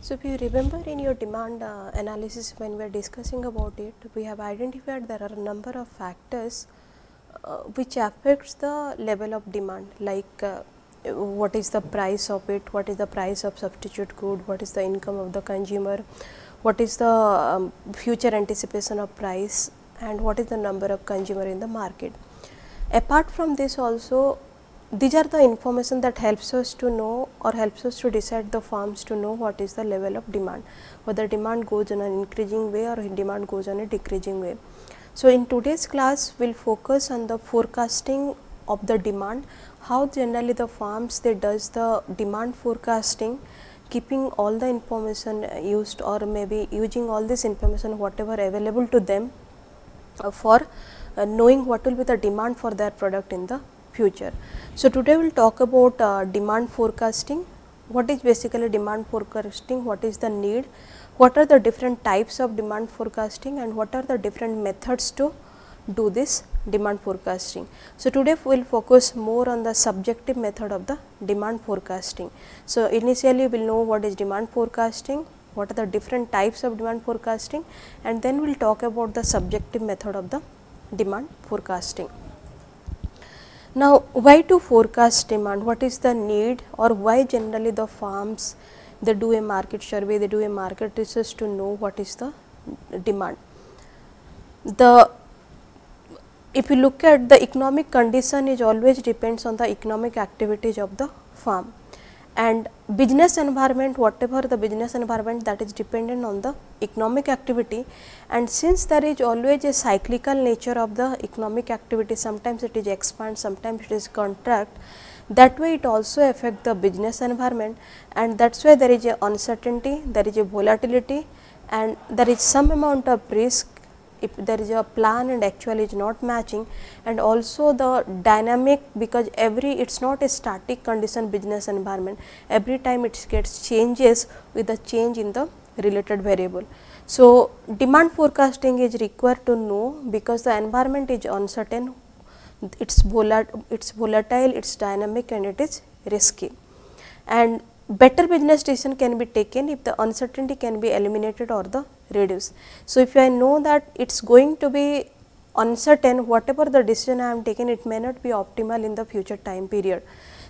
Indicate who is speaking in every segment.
Speaker 1: So if you remember in your demand uh, analysis when we are discussing about it, we have identified there are a number of factors uh, which affects the level of demand like uh, what is the price of it, what is the price of substitute good, what is the income of the consumer, what is the um, future anticipation of price and what is the number of consumer in the market. Apart from this also these are the information that helps us to know or helps us to decide the firms to know what is the level of demand, whether demand goes on an increasing way or demand goes on a decreasing way. So, in today's class we will focus on the forecasting of the demand, how generally the farms they does the demand forecasting keeping all the information used or maybe using all this information whatever available to them uh, for uh, knowing what will be the demand for their product in the future. So, today we will talk about uh, demand forecasting, what is basically demand forecasting, what is the need, what are the different types of demand forecasting and what are the different methods to do this demand forecasting. So, today we will focus more on the subjective method of the demand forecasting. So, initially we will know what is demand forecasting, what are the different types of demand forecasting and then we will talk about the subjective method of the demand forecasting. Now, why to forecast demand? What is the need or why generally the firms they do a market survey, they do a market research to know what is the demand. The if you look at the economic condition is always depends on the economic activities of the farm and business environment whatever the business environment that is dependent on the economic activity and since there is always a cyclical nature of the economic activity sometimes it is expand sometimes it is contract that way it also affect the business environment and that's why there is a uncertainty there is a volatility and there is some amount of risk if there is a plan and actual is not matching and also the dynamic because every it is not a static condition business environment every time it gets changes with the change in the related variable. So, demand forecasting is required to know because the environment is uncertain, it is volatile, it is dynamic and it is risky. And better business decision can be taken if the uncertainty can be eliminated or the reduce. So, if I know that it is going to be uncertain whatever the decision I am taking it may not be optimal in the future time period.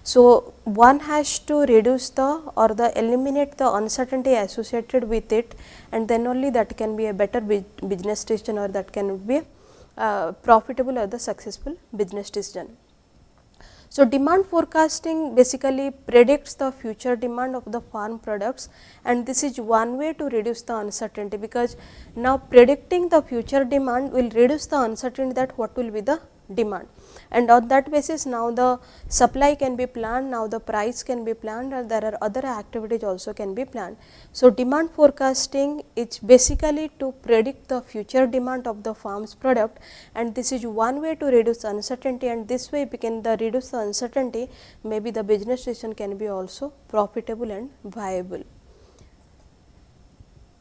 Speaker 1: So, one has to reduce the or the eliminate the uncertainty associated with it and then only that can be a better business decision or that can be a uh, profitable or the successful business decision. So, demand forecasting basically predicts the future demand of the farm products and this is one way to reduce the uncertainty because now predicting the future demand will reduce the uncertainty that what will be the demand and on that basis now the supply can be planned, now the price can be planned or there are other activities also can be planned. So, demand forecasting is basically to predict the future demand of the farm's product and this is one way to reduce uncertainty and this way we can the reduce the uncertainty maybe the business decision can be also profitable and viable.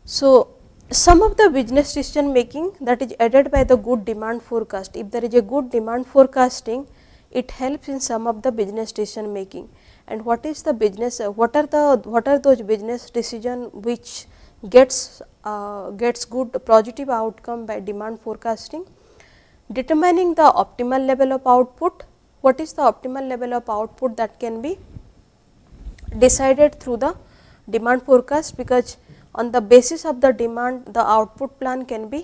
Speaker 1: So, some of the business decision making that is added by the good demand forecast. If there is a good demand forecasting, it helps in some of the business decision making. And what is the business, uh, what are the, what are those business decision which gets, uh, gets good positive outcome by demand forecasting? Determining the optimal level of output, what is the optimal level of output that can be decided through the demand forecast because on the basis of the demand the output plan can be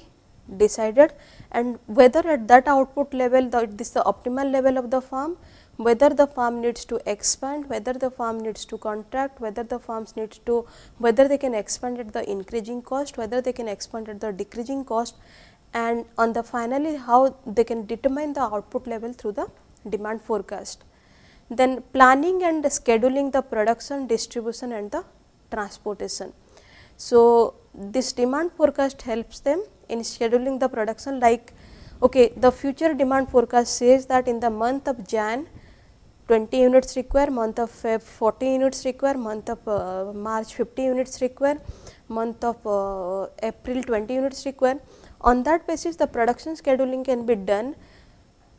Speaker 1: decided and whether at that output level the, this the optimal level of the farm, whether the farm needs to expand, whether the farm needs to contract, whether the farms needs to, whether they can expand at the increasing cost, whether they can expand at the decreasing cost and on the finally, how they can determine the output level through the demand forecast. Then planning and scheduling the production, distribution and the transportation. So, this demand forecast helps them in scheduling the production like okay, the future demand forecast says that in the month of Jan 20 units require, month of Feb 40 units require, month of uh, March 50 units require, month of uh, April 20 units require. On that basis the production scheduling can be done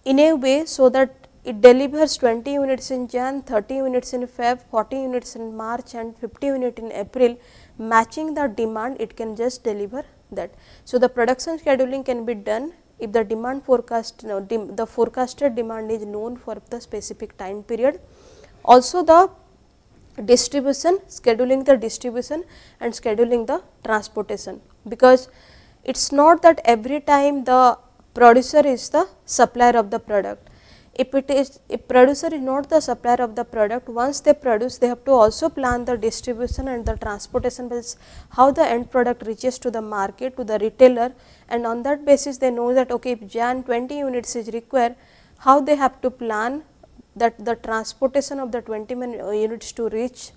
Speaker 1: in a way so that it delivers 20 units in Jan, 30 units in Feb, 40 units in March and 50 units in April matching the demand it can just deliver that. So, the production scheduling can be done if the demand forecast dem, the forecasted demand is known for the specific time period. Also the distribution scheduling the distribution and scheduling the transportation because it is not that every time the producer is the supplier of the product if it is if producer is not the supplier of the product once they produce they have to also plan the distribution and the transportation bills how the end product reaches to the market to the retailer and on that basis they know that okay if jan 20 units is required how they have to plan that the transportation of the 20 uh, units to reach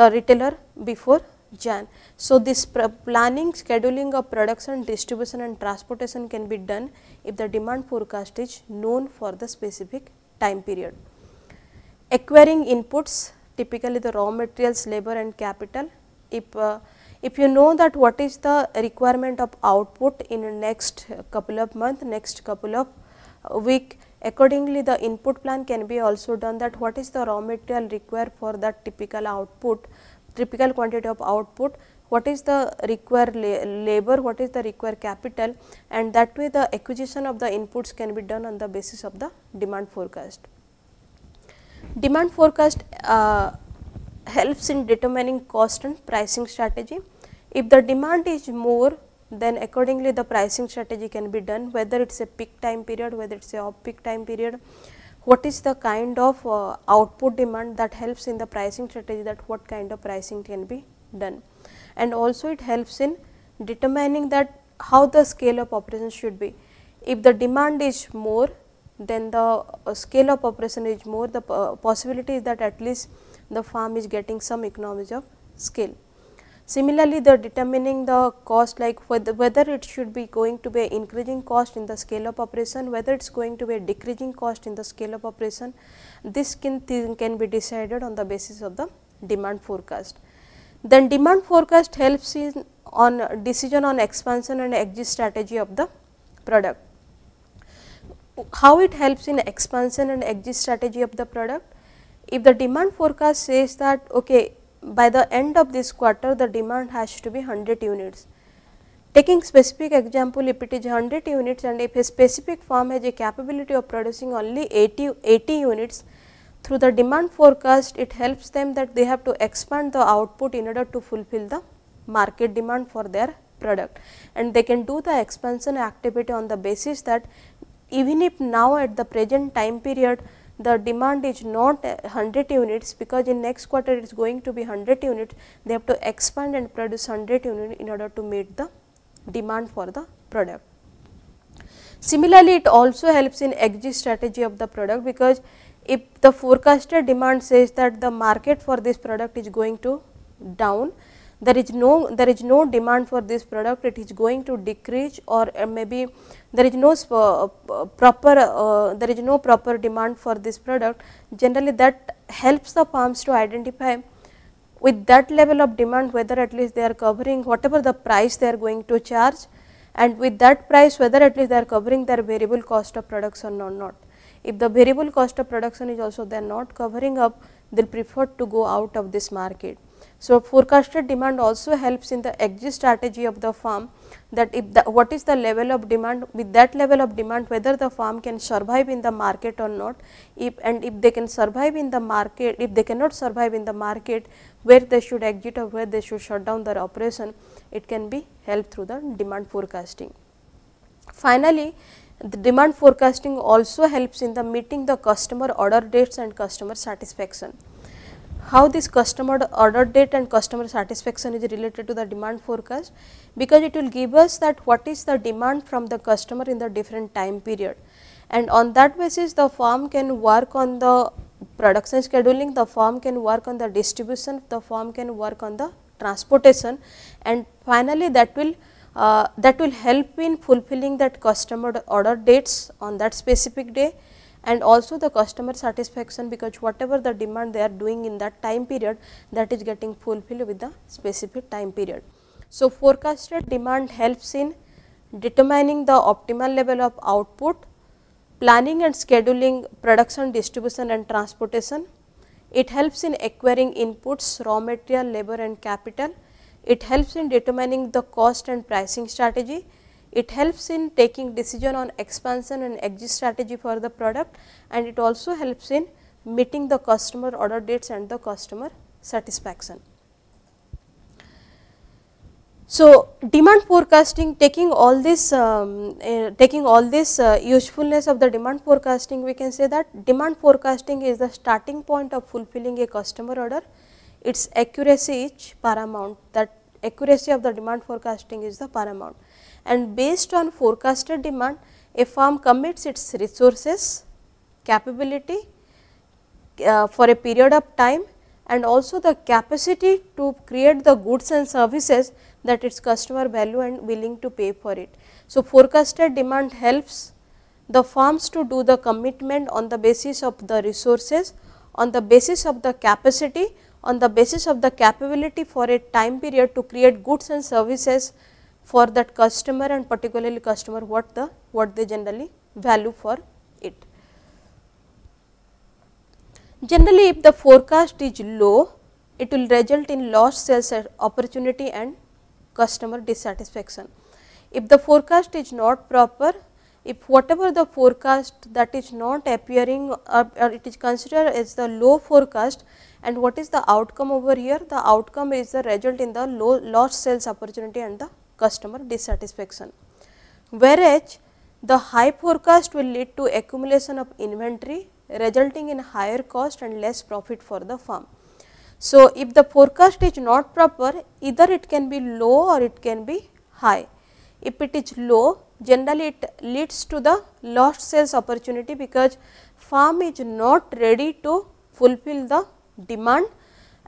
Speaker 1: the retailer before Jan. So, this planning, scheduling of production, distribution and transportation can be done if the demand forecast is known for the specific time period. Acquiring inputs typically the raw materials, labor and capital. If, uh, if you know that what is the requirement of output in next couple of month, next couple of uh, week, accordingly the input plan can be also done that what is the raw material required for that typical output typical quantity of output, what is the required la labor, what is the required capital and that way the acquisition of the inputs can be done on the basis of the demand forecast. Demand forecast uh, helps in determining cost and pricing strategy. If the demand is more then accordingly the pricing strategy can be done whether it is a peak time period, whether it is a off peak time period what is the kind of uh, output demand that helps in the pricing strategy that what kind of pricing can be done. And also it helps in determining that how the scale of operation should be. If the demand is more then the uh, scale of operation is more the uh, possibility is that at least the farm is getting some economies of scale. Similarly, the determining the cost like whether, whether it should be going to be increasing cost in the scale of operation, whether it is going to be decreasing cost in the scale of operation, this can, can be decided on the basis of the demand forecast. Then demand forecast helps in on decision on expansion and exit strategy of the product. How it helps in expansion and exit strategy of the product? If the demand forecast says that okay, by the end of this quarter the demand has to be 100 units. Taking specific example if it is 100 units and if a specific firm has a capability of producing only 80, 80 units through the demand forecast it helps them that they have to expand the output in order to fulfill the market demand for their product and they can do the expansion activity on the basis that even if now at the present time period the demand is not 100 units because in next quarter it is going to be 100 units, they have to expand and produce 100 units in order to meet the demand for the product. Similarly, it also helps in exit strategy of the product because if the forecaster demand says that the market for this product is going to down, there is no there is no demand for this product it is going to decrease or uh, maybe there is no uh, uh, proper uh, there is no proper demand for this product generally that helps the farms to identify with that level of demand whether at least they are covering whatever the price they are going to charge and with that price whether at least they are covering their variable cost of production or not. If the variable cost of production is also they are not covering up, they will prefer to go out of this market. So, forecasted demand also helps in the exit strategy of the firm that if the, what is the level of demand with that level of demand whether the firm can survive in the market or not if and if they can survive in the market if they cannot survive in the market where they should exit or where they should shut down their operation it can be helped through the demand forecasting. Finally, the demand forecasting also helps in the meeting the customer order dates and customer satisfaction how this customer order date and customer satisfaction is related to the demand forecast because it will give us that what is the demand from the customer in the different time period. And on that basis the firm can work on the production scheduling, the firm can work on the distribution, the firm can work on the transportation and finally, that will uh, that will help in fulfilling that customer order dates on that specific day and also the customer satisfaction because whatever the demand they are doing in that time period that is getting fulfilled with the specific time period. So, forecasted demand helps in determining the optimal level of output, planning and scheduling production, distribution and transportation. It helps in acquiring inputs, raw material, labor and capital. It helps in determining the cost and pricing strategy it helps in taking decision on expansion and exit strategy for the product and it also helps in meeting the customer order dates and the customer satisfaction. So, demand forecasting taking all this um, uh, taking all this uh, usefulness of the demand forecasting we can say that demand forecasting is the starting point of fulfilling a customer order its accuracy is paramount that accuracy of the demand forecasting is the paramount and based on forecasted demand a firm commits its resources, capability uh, for a period of time and also the capacity to create the goods and services that its customer value and willing to pay for it. So, forecasted demand helps the firms to do the commitment on the basis of the resources, on the basis of the capacity, on the basis of the capability for a time period to create goods and services for that customer and particularly customer what the what they generally value for it. Generally if the forecast is low it will result in lost sales opportunity and customer dissatisfaction. If the forecast is not proper if whatever the forecast that is not appearing or, uh, or uh, it is considered as the low forecast and what is the outcome over here? The outcome is the result in the low lost sales opportunity and the customer dissatisfaction. Whereas, the high forecast will lead to accumulation of inventory resulting in higher cost and less profit for the firm. So, if the forecast is not proper either it can be low or it can be high. If it is low generally it leads to the lost sales opportunity because firm is not ready to fulfill the demand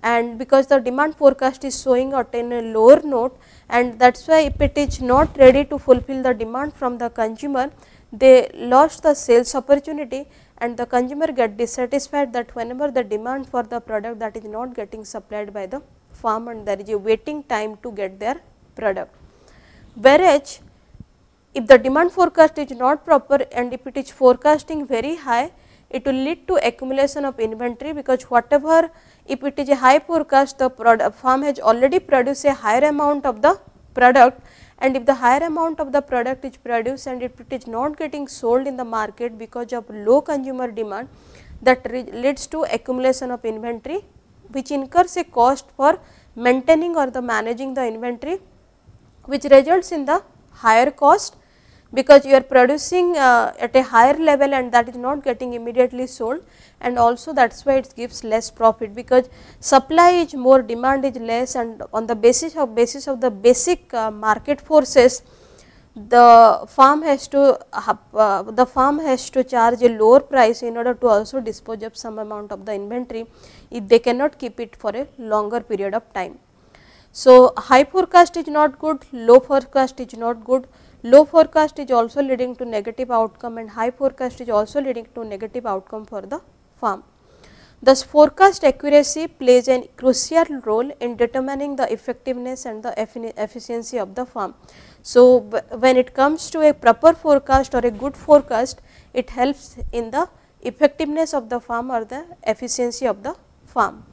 Speaker 1: and because the demand forecast is showing at a lower note and that is why if it is not ready to fulfill the demand from the consumer, they lost the sales opportunity and the consumer get dissatisfied that whenever the demand for the product that is not getting supplied by the farm and there is a waiting time to get their product. Whereas, if the demand forecast is not proper and if it is forecasting very high, it will lead to accumulation of inventory because whatever if it is a high forecast, the farm has already produced a higher amount of the product and if the higher amount of the product is produced and if it is not getting sold in the market because of low consumer demand, that leads to accumulation of inventory which incurs a cost for maintaining or the managing the inventory which results in the higher cost because you are producing uh, at a higher level and that is not getting immediately sold and also that is why it gives less profit because supply is more demand is less and on the basis of basis of the basic uh, market forces the farm has to uh, the farm has to charge a lower price in order to also dispose of some amount of the inventory if they cannot keep it for a longer period of time. So, high forecast is not good, low forecast is not good. Low forecast is also leading to negative outcome and high forecast is also leading to negative outcome for the farm. Thus, forecast accuracy plays a crucial role in determining the effectiveness and the efficiency of the farm. So, when it comes to a proper forecast or a good forecast, it helps in the effectiveness of the farm or the efficiency of the farm.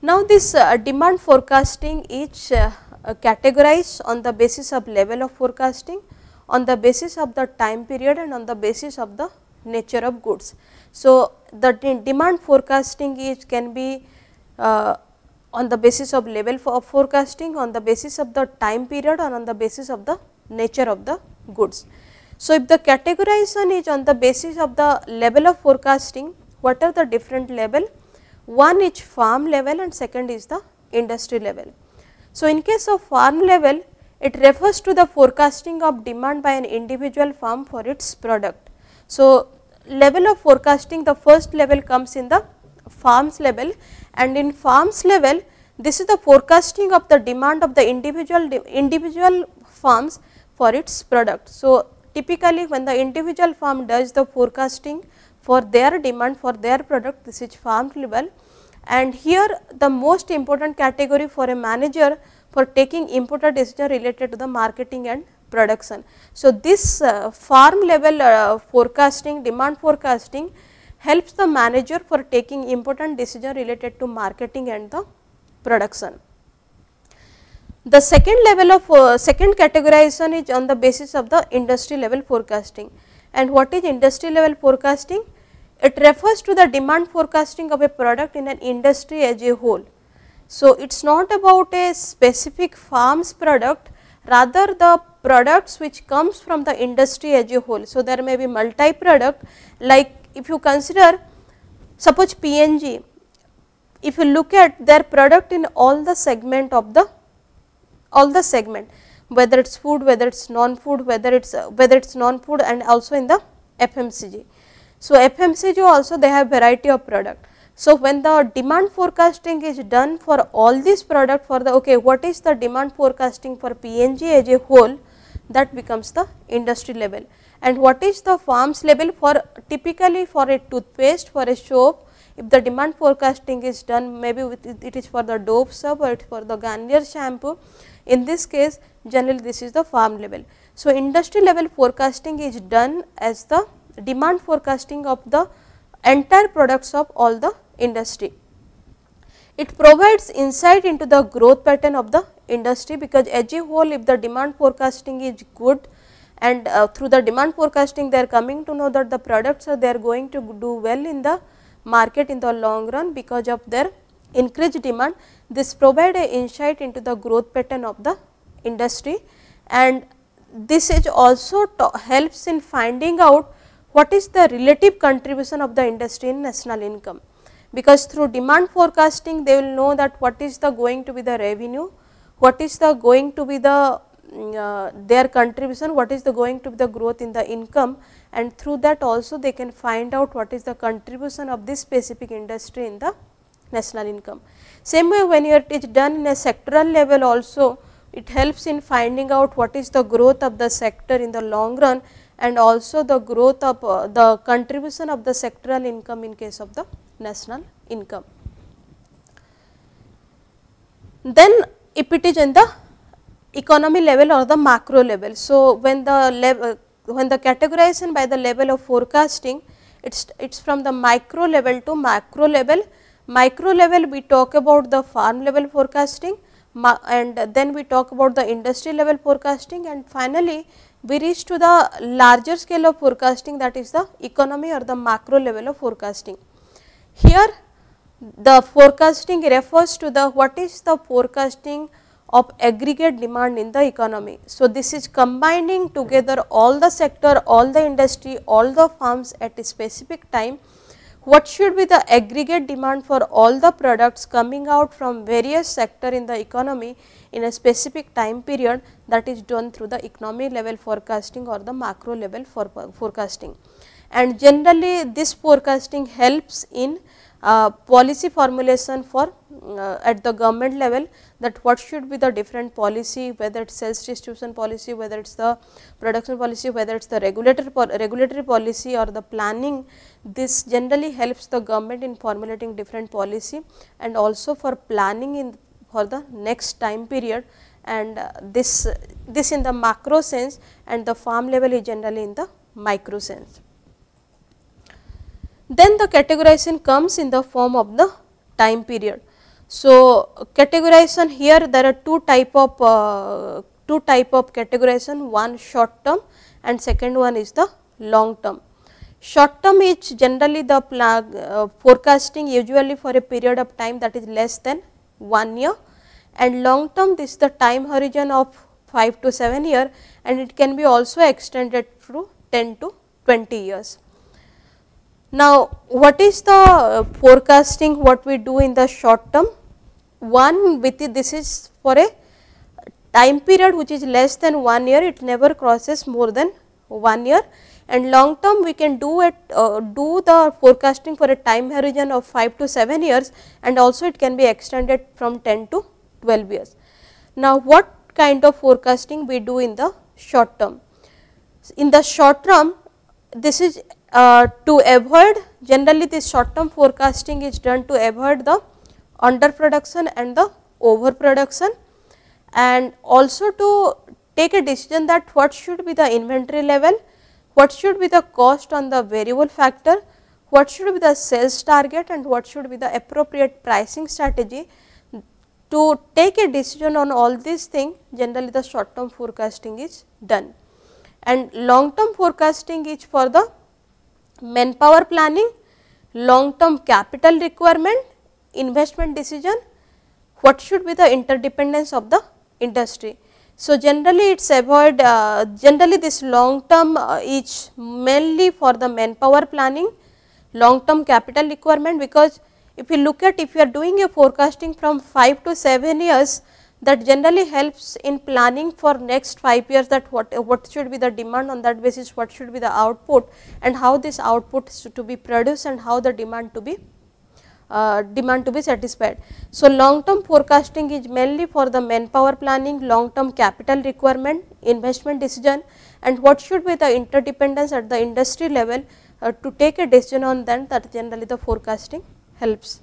Speaker 1: Now, this uh, demand forecasting is uh, uh, categorize on the basis of level of forecasting, on the basis of the time period and on the basis of the nature of goods. So, the de demand forecasting is can be uh, on the basis of level for of forecasting, on the basis of the time period and on the basis of the nature of the goods. So, if the categorization is on the basis of the level of forecasting, what are the different level? One is farm level and second is the industry level. So, in case of farm level, it refers to the forecasting of demand by an individual farm for its product. So, level of forecasting the first level comes in the farms level and in farms level this is the forecasting of the demand of the individual individual farms for its product. So, typically when the individual farm does the forecasting for their demand for their product this is farm level and here the most important category for a manager for taking important decision related to the marketing and production. So, this uh, farm level uh, forecasting, demand forecasting helps the manager for taking important decision related to marketing and the production. The second level of uh, second categorization is on the basis of the industry level forecasting and what is industry level forecasting? It refers to the demand forecasting of a product in an industry as a whole. So, it is not about a specific farm's product rather the products which comes from the industry as a whole. So, there may be multi product like if you consider suppose PNG, if you look at their product in all the segment of the all the segment whether it is food, whether it is non-food, whether it is whether it is non-food and also in the FMCG. So, FMCG also they have variety of product. So, when the demand forecasting is done for all these product for the okay what is the demand forecasting for PNG as a whole that becomes the industry level and what is the farms level for typically for a toothpaste for a soap if the demand forecasting is done maybe it is for the Dove soap or for the Garnier shampoo in this case generally this is the farm level. So, industry level forecasting is done as the demand forecasting of the entire products of all the industry. It provides insight into the growth pattern of the industry because as a whole if the demand forecasting is good and uh, through the demand forecasting they are coming to know that the products are they are going to do well in the market in the long run because of their increased demand. This provide a insight into the growth pattern of the industry and this is also helps in finding out what is the relative contribution of the industry in national income. Because through demand forecasting they will know that what is the going to be the revenue, what is the going to be the mm, uh, their contribution, what is the going to be the growth in the income and through that also they can find out what is the contribution of this specific industry in the national income. Same way when it is done in a sectoral level also it helps in finding out what is the growth of the sector in the long run and also the growth of uh, the contribution of the sectoral income in case of the national income. Then if it is in the economy level or the macro level. So, when the level uh, when the categorization by the level of forecasting it's it's from the micro level to macro level micro level we talk about the farm level forecasting and then we talk about the industry level forecasting and finally we reach to the larger scale of forecasting that is the economy or the macro level of forecasting. Here the forecasting refers to the what is the forecasting of aggregate demand in the economy. So, this is combining together all the sector, all the industry, all the firms at a specific time what should be the aggregate demand for all the products coming out from various sector in the economy in a specific time period that is done through the economy level forecasting or the macro level for forecasting and generally this forecasting helps in uh, policy formulation for uh, at the government level that what should be the different policy whether it is sales distribution policy whether it is the production policy whether it is the regulator regulatory policy or the planning this generally helps the government in formulating different policy and also for planning in for the next time period and uh, this this in the macro sense and the farm level is generally in the micro sense then the categorization comes in the form of the time period. So, categorization here there are two type of uh, two type of categorization one short term and second one is the long term. Short term is generally the uh, forecasting usually for a period of time that is less than 1 year and long term this is the time horizon of 5 to 7 year and it can be also extended through 10 to 20 years. Now, what is the uh, forecasting what we do in the short term? One with it, this is for a time period which is less than 1 year it never crosses more than 1 year and long term we can do it uh, do the forecasting for a time horizon of 5 to 7 years and also it can be extended from 10 to 12 years. Now, what kind of forecasting we do in the short term? In the short term this is uh, to avoid generally this short term forecasting is done to avoid the underproduction and the overproduction and also to take a decision that what should be the inventory level, what should be the cost on the variable factor, what should be the sales target and what should be the appropriate pricing strategy. To take a decision on all these things generally the short term forecasting is done and long term forecasting is for the manpower planning, long term capital requirement, investment decision, what should be the interdependence of the industry. So, generally it is avoid uh, generally this long term uh, is mainly for the manpower planning, long term capital requirement because if you look at if you are doing a forecasting from 5 to 7 years, that generally helps in planning for next 5 years that what, what should be the demand on that basis, what should be the output and how this output should to be produced and how the demand to be uh, demand to be satisfied. So, long term forecasting is mainly for the manpower planning, long term capital requirement, investment decision and what should be the interdependence at the industry level uh, to take a decision on that that generally the forecasting helps.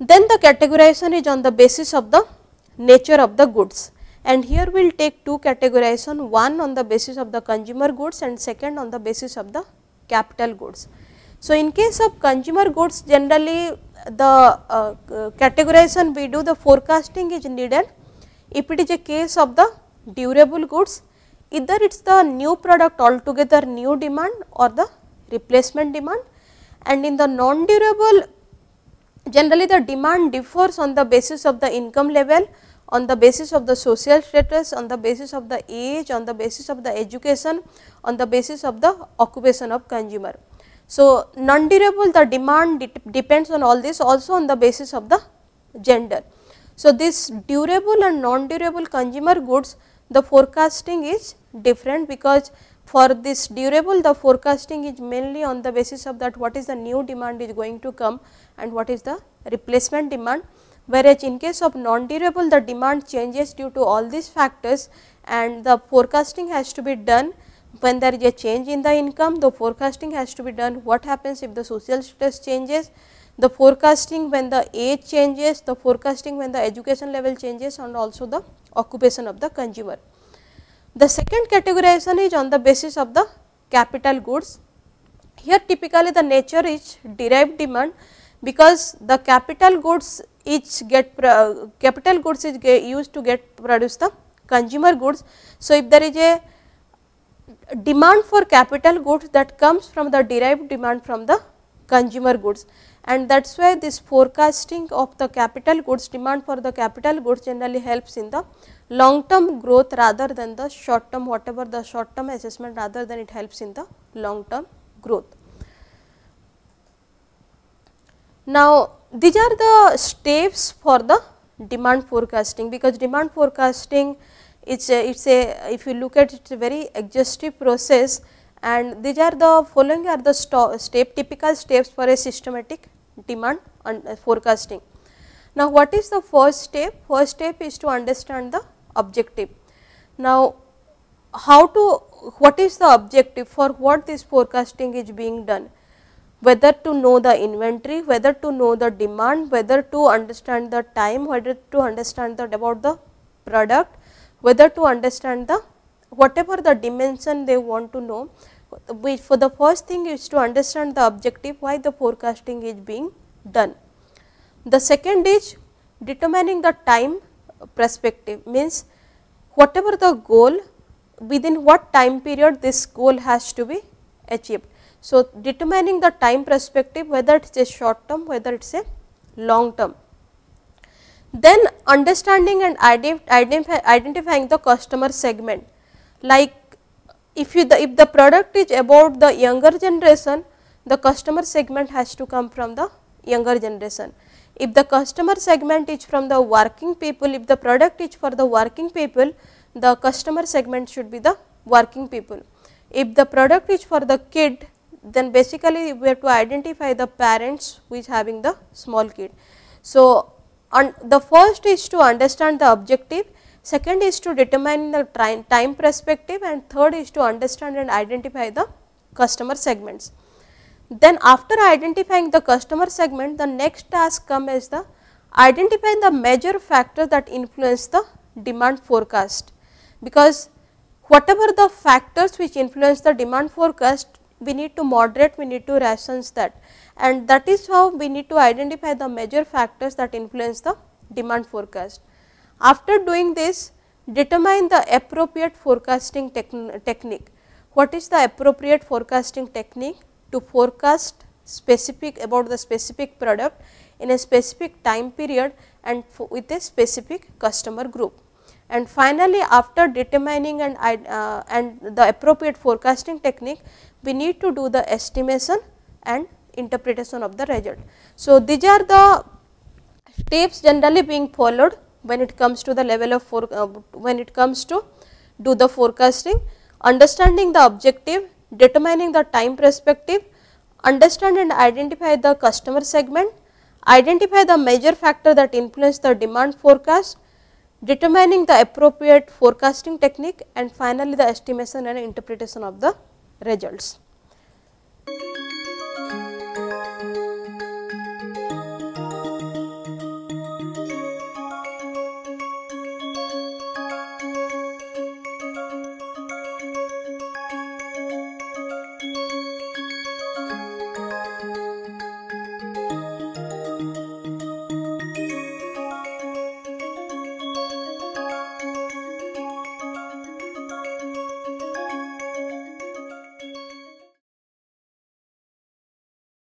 Speaker 1: Then the categorization is on the basis of the nature of the goods and here we will take two categorization one on the basis of the consumer goods and second on the basis of the capital goods. So, in case of consumer goods generally the uh, categorization we do the forecasting is needed if it is a case of the durable goods either it is the new product altogether new demand or the replacement demand and in the non durable generally the demand differs on the basis of the income level, on the basis of the social status, on the basis of the age, on the basis of the education, on the basis of the occupation of consumer. So, non-durable the demand depends on all this also on the basis of the gender. So, this durable and non-durable consumer goods the forecasting is different because for this durable the forecasting is mainly on the basis of that what is the new demand is going to come and what is the replacement demand. Whereas, in case of non-durable the demand changes due to all these factors and the forecasting has to be done when there is a change in the income the forecasting has to be done what happens if the social status changes the forecasting when the age changes the forecasting when the education level changes and also the occupation of the consumer. The second categorization is on the basis of the capital goods. Here typically the nature is derived demand because the capital goods each get capital goods is used to get produce the consumer goods. So, if there is a demand for capital goods that comes from the derived demand from the consumer goods and that is why this forecasting of the capital goods demand for the capital goods generally helps in the long term growth rather than the short term whatever the short term assessment rather than it helps in the long term growth. Now, these are the steps for the demand forecasting because demand forecasting it's a, it's a if you look at it's a very exhaustive process and these are the following are the step typical steps for a systematic demand and uh, forecasting. Now, what is the first step? First step is to understand the objective. Now, how to what is the objective for what this forecasting is being done? Whether to know the inventory, whether to know the demand, whether to understand the time, whether to understand that about the product, whether to understand the whatever the dimension they want to know for the first thing is to understand the objective why the forecasting is being done. The second is determining the time perspective means whatever the goal within what time period this goal has to be achieved. So, determining the time perspective whether it is a short term whether it is a long term. Then understanding and identifying the customer segment like if you the if the product is about the younger generation the customer segment has to come from the younger generation if the customer segment is from the working people if the product is for the working people the customer segment should be the working people if the product is for the kid then basically we have to identify the parents who is having the small kid so the first is to understand the objective Second is to determine the time perspective and third is to understand and identify the customer segments. Then after identifying the customer segment, the next task comes as the identifying the major factors that influence the demand forecast. Because whatever the factors which influence the demand forecast, we need to moderate, we need to rationalize that and that is how we need to identify the major factors that influence the demand forecast. After doing this, determine the appropriate forecasting technique. What is the appropriate forecasting technique? To forecast specific about the specific product in a specific time period and with a specific customer group. And finally, after determining and, uh, and the appropriate forecasting technique, we need to do the estimation and interpretation of the result. So, these are the steps generally being followed when it comes to the level of for, uh, when it comes to do the forecasting, understanding the objective, determining the time perspective, understand and identify the customer segment, identify the major factor that influence the demand forecast, determining the appropriate forecasting technique and finally, the estimation and interpretation of the results.